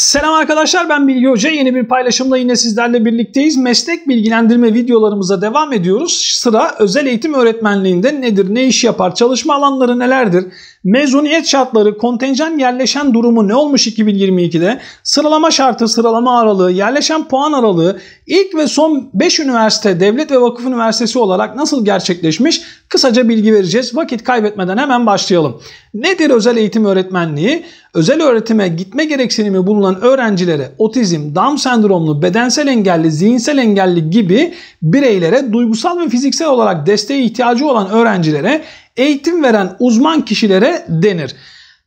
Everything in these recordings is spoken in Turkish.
Selam arkadaşlar ben Bilgi Hoca. Yeni bir paylaşımla yine sizlerle birlikteyiz. Meslek bilgilendirme videolarımıza devam ediyoruz. Sıra özel eğitim öğretmenliğinde nedir, ne iş yapar, çalışma alanları nelerdir, mezuniyet şartları, kontenjan yerleşen durumu ne olmuş 2022'de, sıralama şartı, sıralama aralığı, yerleşen puan aralığı, ilk ve son 5 üniversite devlet ve vakıf üniversitesi olarak nasıl gerçekleşmiş kısaca bilgi vereceğiz. Vakit kaybetmeden hemen başlayalım. Nedir özel eğitim öğretmenliği? Özel öğretime gitme gereksinimi bulunan olan öğrencilere otizm, Down sendromlu, bedensel engelli, zihinsel engelli gibi bireylere duygusal ve fiziksel olarak desteğe ihtiyacı olan öğrencilere eğitim veren uzman kişilere denir.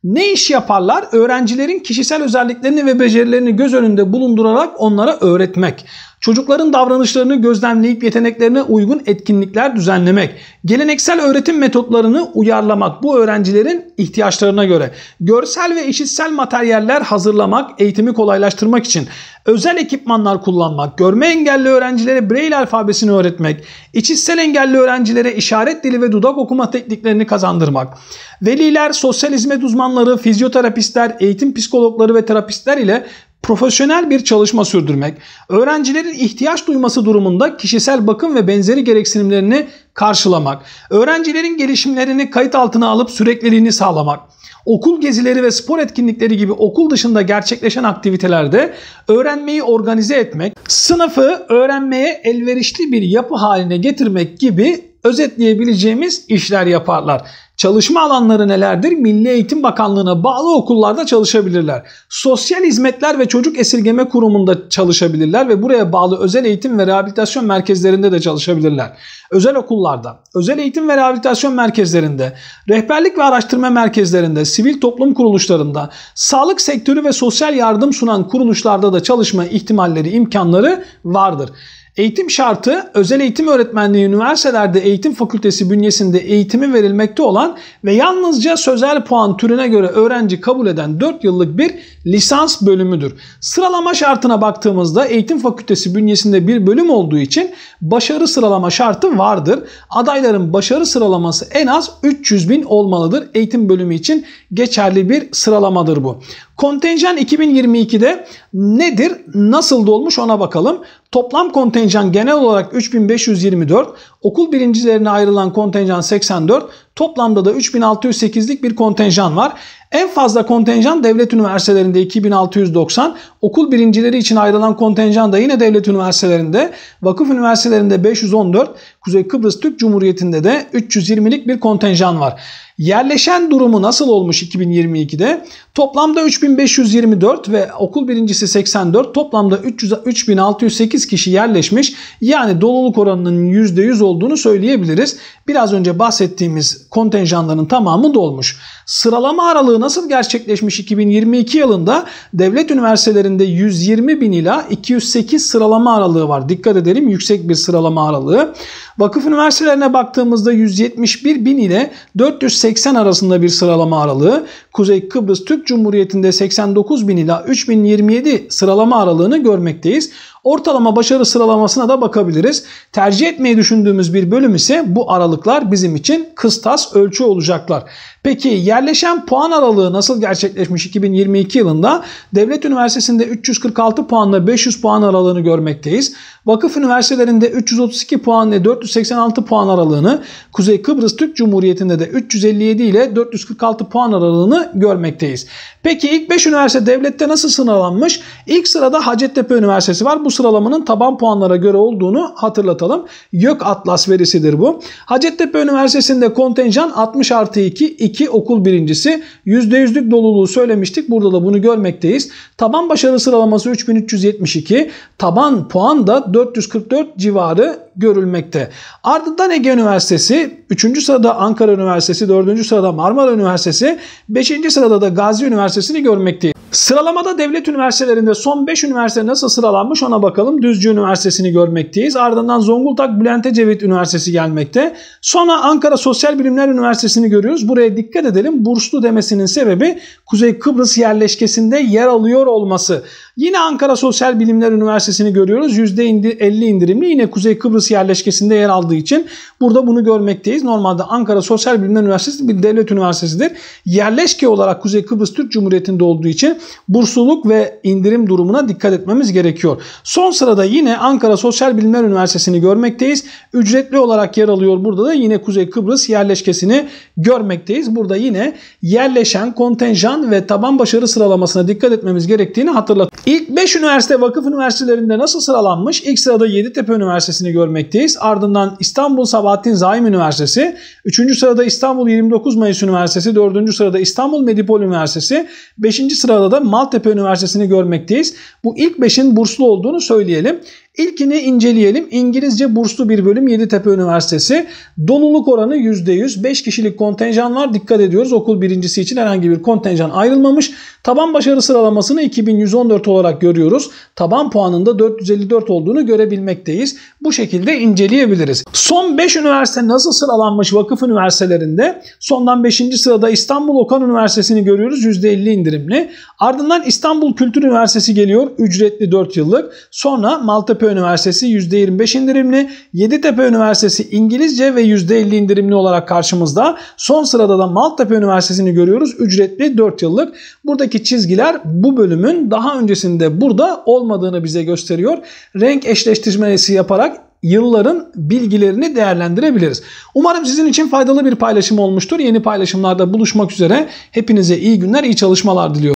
Ne iş yaparlar? Öğrencilerin kişisel özelliklerini ve becerilerini göz önünde bulundurarak onlara öğretmek çocukların davranışlarını gözlemleyip yeteneklerine uygun etkinlikler düzenlemek, geleneksel öğretim metotlarını uyarlamak bu öğrencilerin ihtiyaçlarına göre, görsel ve işitsel materyaller hazırlamak, eğitimi kolaylaştırmak için özel ekipmanlar kullanmak, görme engelli öğrencilere Braille alfabesini öğretmek, içitsel engelli öğrencilere işaret dili ve dudak okuma tekniklerini kazandırmak, veliler, sosyal hizmet uzmanları, fizyoterapistler, eğitim psikologları ve terapistler ile profesyonel bir çalışma sürdürmek, öğrencilerin ihtiyaç duyması durumunda kişisel bakım ve benzeri gereksinimlerini karşılamak, öğrencilerin gelişimlerini kayıt altına alıp sürekliliğini sağlamak, okul gezileri ve spor etkinlikleri gibi okul dışında gerçekleşen aktivitelerde öğrenmeyi organize etmek, sınıfı öğrenmeye elverişli bir yapı haline getirmek gibi özetleyebileceğimiz işler yaparlar. Çalışma alanları nelerdir? Milli Eğitim Bakanlığı'na bağlı okullarda çalışabilirler. Sosyal Hizmetler ve Çocuk Esirgeme Kurumu'nda çalışabilirler ve buraya bağlı özel eğitim ve rehabilitasyon merkezlerinde de çalışabilirler. Özel okullarda, özel eğitim ve rehabilitasyon merkezlerinde, rehberlik ve araştırma merkezlerinde, sivil toplum kuruluşlarında, sağlık sektörü ve sosyal yardım sunan kuruluşlarda da çalışma ihtimalleri, imkanları vardır. Eğitim şartı özel eğitim öğretmenliği üniversitelerde eğitim fakültesi bünyesinde eğitimi verilmekte olan ve yalnızca sözel puan türüne göre öğrenci kabul eden 4 yıllık bir lisans bölümüdür. Sıralama şartına baktığımızda eğitim fakültesi bünyesinde bir bölüm olduğu için başarı sıralama şartı vardır. Adayların başarı sıralaması en az 300 bin olmalıdır. Eğitim bölümü için geçerli bir sıralamadır bu. Kontenjan 2022'de nedir? Nasıl dolmuş ona bakalım. Toplam kontenjan genel olarak 3524. Okul birincilerine ayrılan kontenjan 84, toplamda da 3608'lik bir kontenjan var. En fazla kontenjan devlet üniversitelerinde 2690, okul birincileri için ayrılan kontenjan da yine devlet üniversitelerinde, vakıf üniversitelerinde 514, Kuzey Kıbrıs Türk Cumhuriyeti'nde de 320'lik bir kontenjan var. Yerleşen durumu nasıl olmuş 2022'de? Toplamda 3524 ve okul birincisi 84, toplamda 300, 3608 kişi yerleşmiş. Yani doluluk oranının %100 olduğu olduğunu söyleyebiliriz. Biraz önce bahsettiğimiz kontenjanların tamamı dolmuş. Sıralama aralığı nasıl gerçekleşmiş 2022 yılında? Devlet üniversitelerinde 120 bin ila 208 sıralama aralığı var. Dikkat edelim yüksek bir sıralama aralığı. Vakıf üniversitelerine baktığımızda 171 bin ile 480 arasında bir sıralama aralığı, Kuzey Kıbrıs Türk Cumhuriyeti'nde 89 bin ila 3027 sıralama aralığını görmekteyiz. Ortalama başarı sıralamasına da bakabiliriz. Tercih etmeyi düşündüğümüz bir bölüm ise bu aralıklar bizim için kıstas ölçü olacaklar. Peki yerleşen puan aralığı nasıl gerçekleşmiş 2022 yılında? Devlet Üniversitesi'nde 346 puanla 500 puan aralığını görmekteyiz. Vakıf üniversitelerinde 332 puan ile 4 486 puan aralığını, Kuzey Kıbrıs Türk Cumhuriyeti'nde de 357 ile 446 puan aralığını görmekteyiz. Peki ilk 5 üniversite devlette nasıl sıralanmış? İlk sırada Hacettepe Üniversitesi var. Bu sıralamanın taban puanlara göre olduğunu hatırlatalım. YÖK Atlas verisidir bu. Hacettepe Üniversitesi'nde kontenjan 60 artı 2, 2 okul birincisi. %100'lük doluluğu söylemiştik. Burada da bunu görmekteyiz. Taban başarı sıralaması 3372. Taban puan da 444 civarı görülmekte. Ardından Ege Üniversitesi, 3. sırada Ankara Üniversitesi, 4. sırada Marmara Üniversitesi, 5. sırada da Gazi Üniversitesi'ni görmekteyiz. Sıralamada devlet üniversitelerinde son 5 üniversite nasıl sıralanmış ona bakalım. Düzce Üniversitesi'ni görmekteyiz. Ardından Zonguldak Bülent Ecevit Üniversitesi gelmekte. Sonra Ankara Sosyal Bilimler Üniversitesi'ni görüyoruz. Buraya dikkat edelim. Burslu demesinin sebebi Kuzey Kıbrıs yerleşkesinde yer alıyor olması. Yine Ankara Sosyal Bilimler Üniversitesi'ni görüyoruz. %50 indirimli yine Kuzey Kıbrıs yerleşkesinde yer aldığı için burada bunu görmekteyiz. Normalde Ankara Sosyal Bilimler Üniversitesi bir devlet üniversitesidir. Yerleşke olarak Kuzey Kıbrıs Türk Cumhuriyeti'nde olduğu için bursluluk ve indirim durumuna dikkat etmemiz gerekiyor. Son sırada yine Ankara Sosyal Bilimler Üniversitesi'ni görmekteyiz. Ücretli olarak yer alıyor burada da yine Kuzey Kıbrıs yerleşkesini görmekteyiz. Burada yine yerleşen kontenjan ve taban başarı sıralamasına dikkat etmemiz gerektiğini hatırlat. İlk 5 üniversite vakıf üniversitelerinde nasıl sıralanmış? İlk sırada Yeditepe Üniversitesi'ni görmekteyiz. Ardından İstanbul Sabahattin Zaim Üniversitesi, 3. sırada İstanbul 29 Mayıs Üniversitesi, 4. sırada İstanbul Medipol Üniversitesi, 5. sırada da Maltepe Üniversitesi'ni görmekteyiz. Bu ilk 5'in burslu olduğunu söyleyelim. İlkini inceleyelim. İngilizce burslu bir bölüm Yeditepe Üniversitesi. Doluluk oranı %100. 5 kişilik kontenjan var. Dikkat ediyoruz. Okul birincisi için herhangi bir kontenjan ayrılmamış. Taban başarı sıralamasını 2114 olarak görüyoruz. Taban puanında 454 olduğunu görebilmekteyiz. Bu şekilde inceleyebiliriz. Son 5 üniversite nasıl sıralanmış vakıf üniversitelerinde? Sondan 5. sırada İstanbul Okan Üniversitesi'ni görüyoruz. %50 indirimli. Ardından İstanbul Kültür Üniversitesi geliyor. Ücretli 4 yıllık. Sonra Malta. Hacettepe Üniversitesi %25 indirimli, Yeditepe Üniversitesi İngilizce ve %50 indirimli olarak karşımızda. Son sırada da Maltepe Üniversitesi'ni görüyoruz. Ücretli 4 yıllık. Buradaki çizgiler bu bölümün daha öncesinde burada olmadığını bize gösteriyor. Renk eşleştirmesi yaparak yılların bilgilerini değerlendirebiliriz. Umarım sizin için faydalı bir paylaşım olmuştur. Yeni paylaşımlarda buluşmak üzere. Hepinize iyi günler, iyi çalışmalar diliyorum.